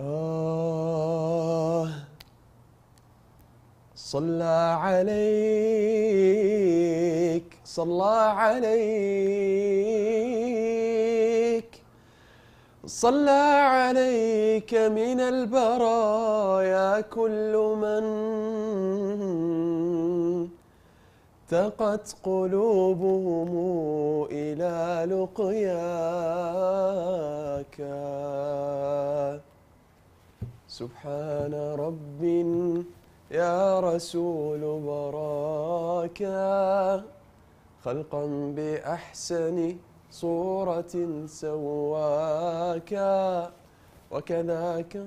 آه صلى عليك صلى عليك صلى عليك من البرايا كل من تقت قلوبهم إلى لقياك سبحان رب يا رسول براكا خلقا بأحسن صورة سواكا وكذاك